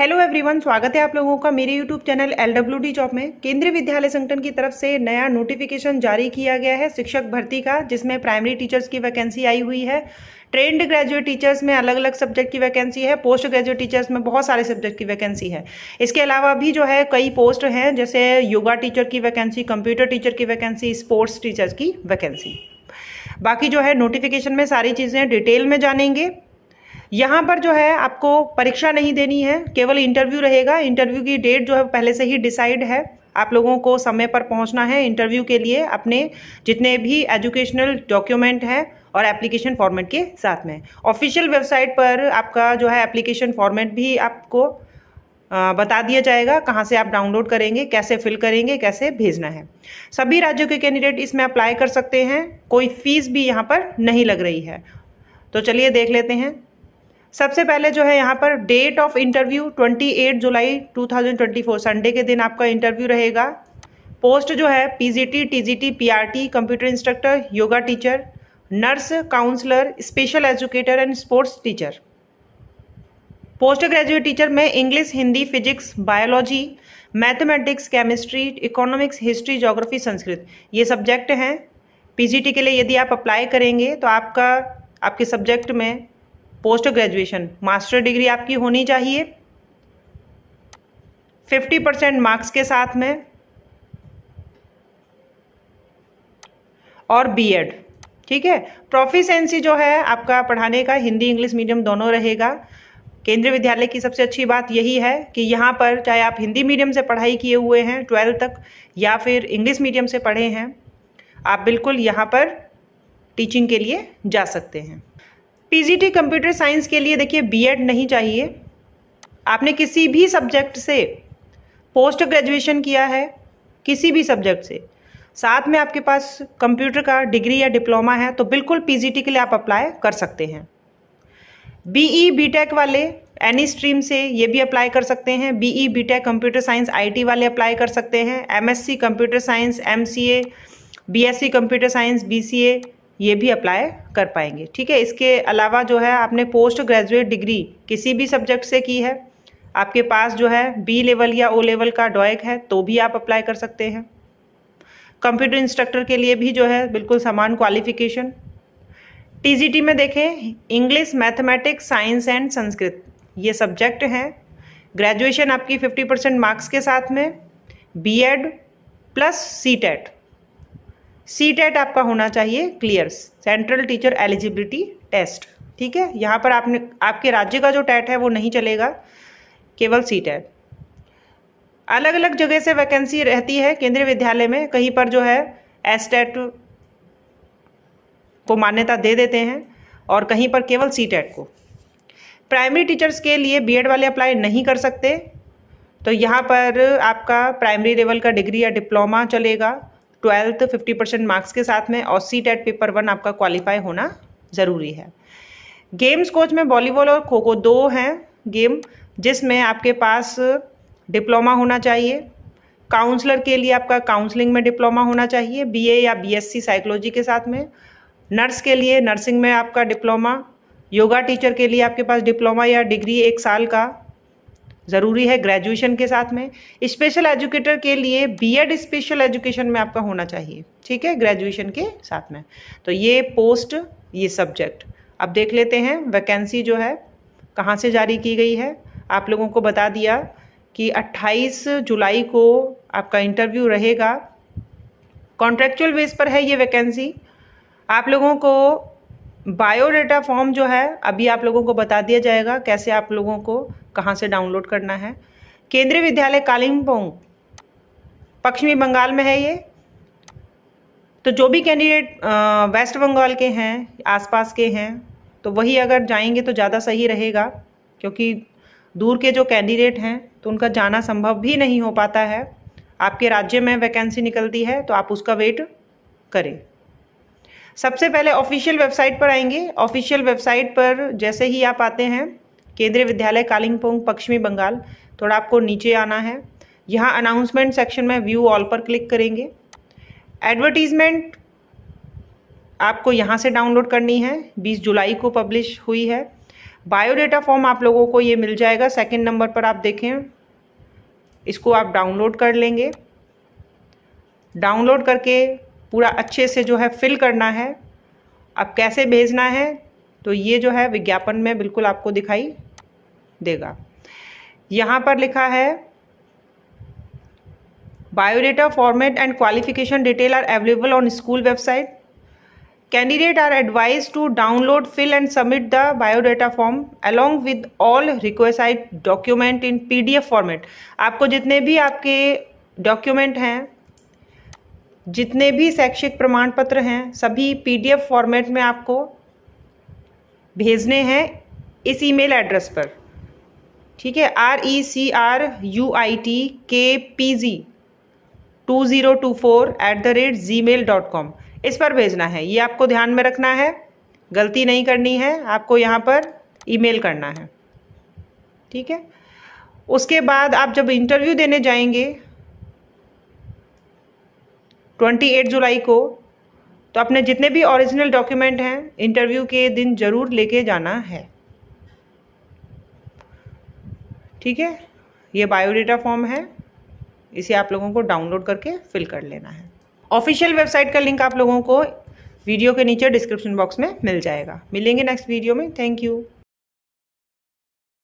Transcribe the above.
hello everyone स्वागत है आप लोगों का मेरे YouTube channel L W D job में केंद्रीय विद्यालय संगठन की तरफ से नया नोटिफिकेशन जारी किया गया है शिक्षक भर्ती का जिसमें प्राइमरी टीचर्स की वैकेंसी आई हुई है ट्रेंड ग्रेजुएट टीचर्स में अलग अलग सब्जेक्ट की वैकेंसी है पोस्ट ग्रेजुएट टीचर्स में बहुत सारे सब्जेक्ट की वैकेंसी है इसके अलावा भी जो है कई पोस्ट हैं जैसे योगा टीचर की वैकेंसी कंप्यूटर टीचर की वैकेंसी स्पोर्ट्स टीचर्स की वैकेंसी बाकी जो है नोटिफिकेशन में सारी चीज़ें डिटेल में जानेंगे यहाँ पर जो है आपको परीक्षा नहीं देनी है केवल इंटरव्यू रहेगा इंटरव्यू की डेट जो है पहले से ही डिसाइड है आप लोगों को समय पर पहुंचना है इंटरव्यू के लिए अपने जितने भी एजुकेशनल डॉक्यूमेंट हैं और एप्लीकेशन फॉर्मेट के साथ में ऑफिशियल वेबसाइट पर आपका जो है एप्लीकेशन फॉर्मेट भी आपको बता दिया जाएगा कहाँ से आप डाउनलोड करेंगे कैसे फिल करेंगे कैसे भेजना है सभी राज्यों के कैंडिडेट इसमें अप्लाई कर सकते हैं कोई फीस भी यहाँ पर नहीं लग रही है तो चलिए देख लेते हैं सबसे पहले जो है यहाँ पर डेट ऑफ इंटरव्यू 28 जुलाई 2024 संडे के दिन आपका इंटरव्यू रहेगा पोस्ट जो है PGT TGT PRT computer instructor yoga teacher nurse counsellor special educator and sports teacher post graduate teacher में English Hindi physics biology mathematics chemistry economics history geography Sanskrit ये subject हैं पीजीटी के लिए यदि आप अप्लाई करेंगे तो आपका आपके सब्जेक्ट में पोस्ट ग्रेजुएशन मास्टर डिग्री आपकी होनी चाहिए 50 परसेंट मार्क्स के साथ में और बीएड ठीक है प्रोफिशेंसी जो है आपका पढ़ाने का हिंदी इंग्लिश मीडियम दोनों रहेगा केंद्रीय विद्यालय की सबसे अच्छी बात यही है कि यहाँ पर चाहे आप हिंदी मीडियम से पढ़ाई किए हुए हैं ट्वेल्थ तक या फिर इंग्लिश मीडियम से पढ़े हैं आप बिल्कुल यहाँ पर टीचिंग के लिए जा सकते हैं पीजीटी कंप्यूटर साइंस के लिए देखिए बीएड नहीं चाहिए आपने किसी भी सब्जेक्ट से पोस्ट ग्रेजुएशन किया है किसी भी सब्जेक्ट से साथ में आपके पास कंप्यूटर का डिग्री या डिप्लोमा है तो बिल्कुल पीजीटी के लिए आप अप्लाई कर सकते हैं बीई बीटेक e वाले एनी स्ट्रीम से ये भी अप्लाई कर सकते हैं BE BTech computer science IT वाले अप्लाई कर सकते हैं MSc computer science MCA BSc computer science BCA ये भी अप्लाई कर पाएंगे ठीक है इसके अलावा जो है आपने पोस्ट ग्रेजुएट डिग्री किसी भी सब्जेक्ट से की है आपके पास जो है बी लेवल या ओ लेवल का डॉयक e है तो भी आप अप्लाई कर सकते हैं कंप्यूटर इंस्ट्रक्टर के लिए भी जो है बिल्कुल समान क्वालिफिकेशन टीजीटी में देखें English mathematics science and Sanskrit ये सब्जेक्ट हैं ग्रेजुएशन आपकी 50 परसेंट मार्क्स के साथ में BEd plus CTET CTET e आपका होना चाहिए clear central teacher eligibility test ठीक है यहाँ पर आपने आपके राज्य का जो टैट e है वो नहीं चलेगा केवल सी टैट e अलग अलग जगह से वैकेंसी रहती है केंद्रीय विद्यालय में कहीं पर जो है एस टेट को मान्यता दे देते हैं और कहीं पर केवल सी टेट को प्राइमरी टीचर्स के लिए बी वाले अप्लाई नहीं कर सकते तो यहाँ पर आपका प्राइमरी लेवल का डिग्री या डिप्लोमा चलेगा ट्वेल्थ फिफ्टी परसेंट मार्क्स के साथ में और सी टेट पेपर वन आपका क्वालिफाई होना ज़रूरी है गेम्स कोच में वॉलीबॉल और खो खो दो हैं गेम जिसमें आपके पास डिप्लोमा होना चाहिए काउंसलर के लिए आपका काउंसलिंग में डिप्लोमा होना चाहिए बीए या बीएससी साइकोलॉजी के साथ में नर्स के लिए नर्सिंग में आपका डिप्लोमा योगा टीचर के लिए आपके पास डिप्लोमा या डिग्री एक साल का ज़रूरी है ग्रेजुएशन के साथ में स्पेशल एजुकेटर के लिए बीएड स्पेशल एजुकेशन में आपका होना चाहिए ठीक है ग्रेजुएशन के साथ में तो ये पोस्ट ये सब्जेक्ट अब देख लेते हैं वैकेंसी जो है कहाँ से जारी की गई है आप लोगों को बता दिया कि 28 जुलाई को आपका इंटरव्यू रहेगा कॉन्ट्रेक्चुअल बेस पर है ये वैकेंसी आप लोगों को बायोडाटा फॉर्म जो है अभी आप लोगों को बता दिया जाएगा कैसे आप लोगों को कहाँ से डाउनलोड करना है केंद्रीय विद्यालय कालिम्पोंग पश्चिमी बंगाल में है ये तो जो भी कैंडिडेट वेस्ट बंगाल के हैं आसपास के हैं तो वही अगर जाएंगे तो ज़्यादा सही रहेगा क्योंकि दूर के जो कैंडिडेट हैं तो उनका जाना संभव भी नहीं हो पाता है आपके राज्य में वैकेंसी निकलती है तो आप उसका वेट करें सबसे पहले ऑफिशियल वेबसाइट पर आएंगे ऑफिशियल वेबसाइट पर जैसे ही आप आते हैं केंद्रीय विद्यालय कालिम्पोंग पश्चिमी बंगाल थोड़ा आपको नीचे आना है यहाँ अनाउंसमेंट सेक्शन में व्यू ऑल पर क्लिक करेंगे एडवर्टीज़मेंट आपको यहाँ से डाउनलोड करनी है 20 जुलाई को पब्लिश हुई है बायोडेटा फॉर्म आप लोगों को ये मिल जाएगा सेकंड नंबर पर आप देखें इसको आप डाउनलोड कर लेंगे डाउनलोड करके पूरा अच्छे से जो है फिल करना है अब कैसे भेजना है तो ये जो है विज्ञापन में बिल्कुल आपको दिखाई देगा यहाँ पर लिखा है biodata format and qualification detail are available on school website candidate are advise to download fill and submit the biodata form along with all request document in P D F format आपको जितने भी आपके document हैं जितने भी शैक्षिक प्रमाण पत्र हैं सभी पीडीएफ फॉर्मेट में आपको भेजने हैं इस ईमेल एड्रेस पर ठीक है R E C R U I T K P G two zero two four at the rate gmail dot com इस पर भेजना है ये आपको ध्यान में रखना है गलती नहीं करनी है आपको यहाँ पर ईमेल करना है ठीक है उसके बाद आप जब इंटरव्यू देने जाएंगे 28 जुलाई को तो अपने जितने भी ओरिजिनल डॉक्यूमेंट हैं इंटरव्यू के दिन ज़रूर लेके जाना है ठीक है ये बायोडेटा फॉर्म है इसे आप लोगों को डाउनलोड करके फिल कर लेना है ऑफिशियल वेबसाइट का लिंक आप लोगों को वीडियो के नीचे डिस्क्रिप्शन बॉक्स में मिल जाएगा मिलेंगे नेक्स्ट वीडियो में थैंक यू